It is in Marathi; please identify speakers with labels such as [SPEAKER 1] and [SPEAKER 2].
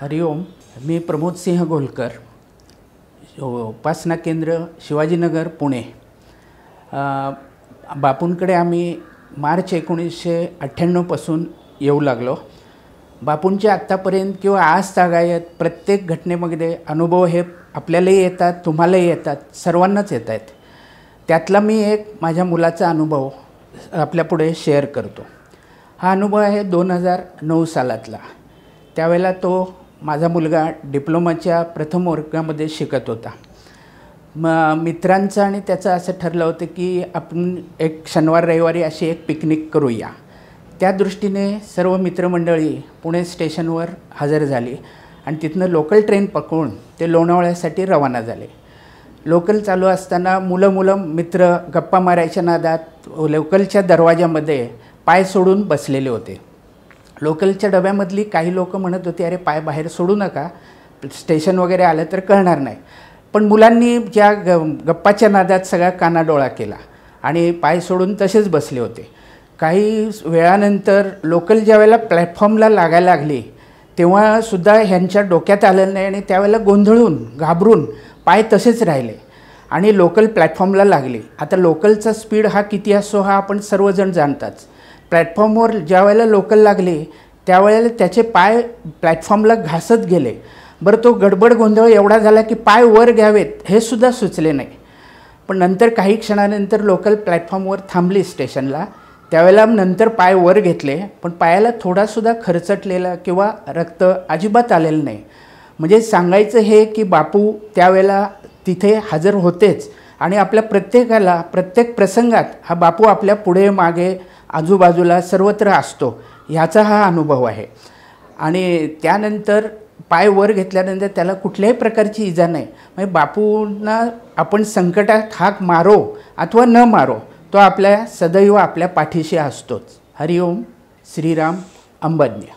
[SPEAKER 1] हरिओम मी प्रमोद सिंह गोलकर उपासना केंद्र शिवाजीनगर पुणे बापूंकडे आम्ही मार्च एकोणीसशे अठ्ठ्याण्णवपासून येऊ लागलो बापूंचे आत्तापर्यंत किंवा आज तागायत प्रत्येक घटनेमध्ये अनुभव हे आपल्यालाही येतात तुम्हालाही येतात सर्वांनाच येत आहेत त्यातला मी एक माझ्या मुलाचा अनुभव आपल्यापुढे शेअर करतो हा अनुभव आहे दोन हजार नऊ सालातला त्यावेळेला तो माझा मुलगा डिप्लोमाच्या प्रथम वर्गामध्ये शिकत होता म मित्रांचं आणि त्याचं असं ठरलं होतं की आपण एक शनिवार रविवारी अशी एक पिकनिक करूया त्या दृष्टीने सर्व मित्रमंडळी पुणे स्टेशनवर हजर झाली आणि तिथनं लोकल ट्रेन पकडून ते लोणावळ्यासाठी रवाना झाले लोकल चालू असताना मुलं मुलं मित्र गप्पा मारायच्या नादात लोकलच्या दरवाज्यामध्ये पाय सोडून बसलेले होते लोकलच्या डब्यामधली काही लोक म्हणत होती अरे पाय बाहेर सोडू नका स्टेशन वगैरे आलं तर कळणार नाही पण मुलांनी ज्या ग गप्पाच्या नादात सगळा कानाडोळा केला आणि पाय सोडून तसेच बसले होते काही वेळानंतर लोकल ज्या वेळेला प्लॅटफॉर्मला लागायला लागली तेव्हासुद्धा ह्यांच्या डोक्यात आलेलं नाही आणि त्यावेळेला गोंधळून घाबरून पाय तसेच राहिले आणि लोकल प्लॅटफॉर्मला लागले आता लोकलचा स्पीड हा किती असो हा आपण सर्वजण जाणताच प्लॅटफॉर्मवर ज्या वेळेला लोकल लागली त्यावेळेला त्याचे पाय प्लॅटफॉर्मला घासत गेले बरं तो गडबड गोंधळ एवढा झाला की पाय वर घ्यावेत हे सुद्धा सुचले नाही पण नंतर काही क्षणानंतर लोकल प्लॅटफॉर्मवर थांबली स्टेशनला त्यावेळेला नंतर पाय वर घेतले पण पायाला थोडासुद्धा खरचटलेला किंवा रक्त अजिबात आलेलं नाही म्हणजे सांगायचं हे की बापू त्यावेळेला तिथे हजर होतेच आणि आपल्या प्रत्येकाला प्रत्येक प्रसंगात हा बापू आपल्या पुढे मागे आजूबाजूला सर्वत्र असतो ह्याचा हा अनुभव आहे आणि त्यानंतर पाय वर घेतल्यानंतर त्याला कुठल्याही प्रकारची इजा नाही म्हणजे बापूंना आपण संकटात हाक मारो अथवा न मारो तो आपल्या सदैव आपल्या पाठीशी असतोच हरिओम श्रीराम अंबज्ञ